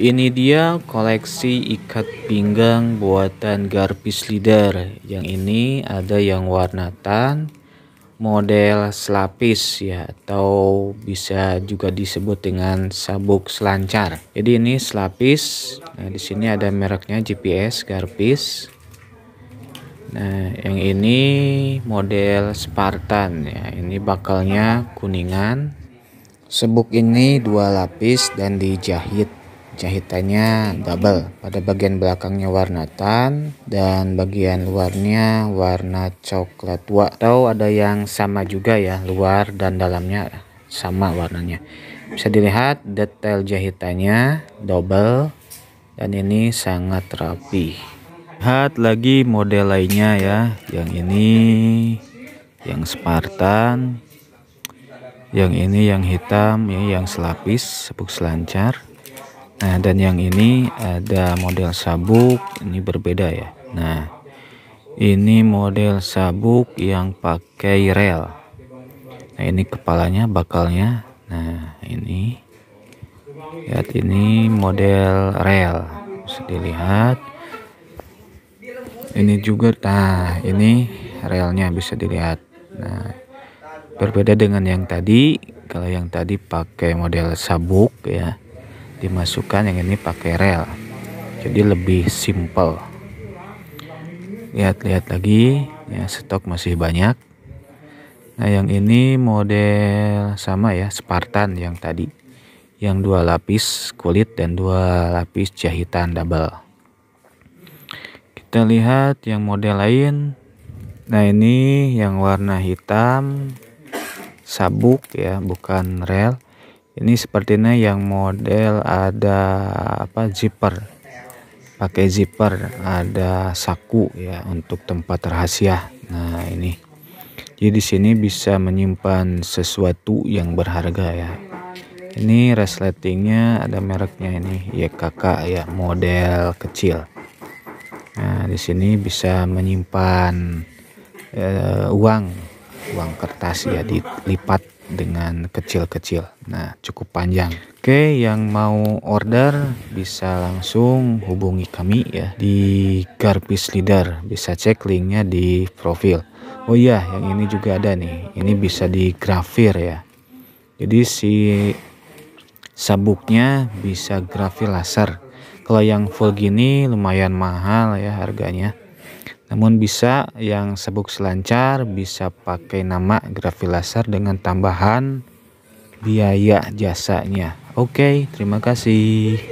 Ini dia koleksi ikat pinggang buatan Garpis Leader. Yang ini ada yang warna tan, model selapis ya atau bisa juga disebut dengan sabuk selancar. Jadi ini selapis. Nah, di sini ada mereknya GPS Garpis. Nah, yang ini model Spartan ya. Ini bakalnya kuningan. Sebuk ini dua lapis dan dijahit Jahitannya double. Pada bagian belakangnya warna tan dan bagian luarnya warna coklat tua. Atau ada yang sama juga ya, luar dan dalamnya sama warnanya. Bisa dilihat detail jahitannya double dan ini sangat rapi. Lihat lagi model lainnya ya, yang ini yang Spartan yang ini yang hitam ya yang selapis sepuk selancar Nah, dan yang ini ada model sabuk, ini berbeda ya. Nah, ini model sabuk yang pakai rel. Nah, ini kepalanya, bakalnya. Nah, ini lihat ini model rel. Bisa dilihat. Ini juga nah, ini relnya bisa dilihat. Nah, berbeda dengan yang tadi. Kalau yang tadi pakai model sabuk ya dimasukkan yang ini pakai rel jadi lebih simple lihat-lihat lagi ya stok masih banyak nah yang ini model sama ya Spartan yang tadi yang dua lapis kulit dan dua lapis jahitan double kita lihat yang model lain nah ini yang warna hitam sabuk ya bukan rel ini sepertinya yang model ada apa zipper pakai zipper ada saku ya untuk tempat rahasia nah ini jadi sini bisa menyimpan sesuatu yang berharga ya ini resletingnya ada mereknya ini YKK ya model kecil nah di sini bisa menyimpan eh, uang uang kertas ya dilipat dengan kecil-kecil. Nah, cukup panjang. Oke, yang mau order bisa langsung hubungi kami ya di Garpis Leader. Bisa cek linknya di profil. Oh iya, yang ini juga ada nih. Ini bisa di grafir ya. Jadi si sabuknya bisa grafir laser. Kalau yang full gini lumayan mahal ya harganya. Namun bisa yang sebuk selancar bisa pakai nama grafi Laser dengan tambahan biaya jasanya. Oke, terima kasih.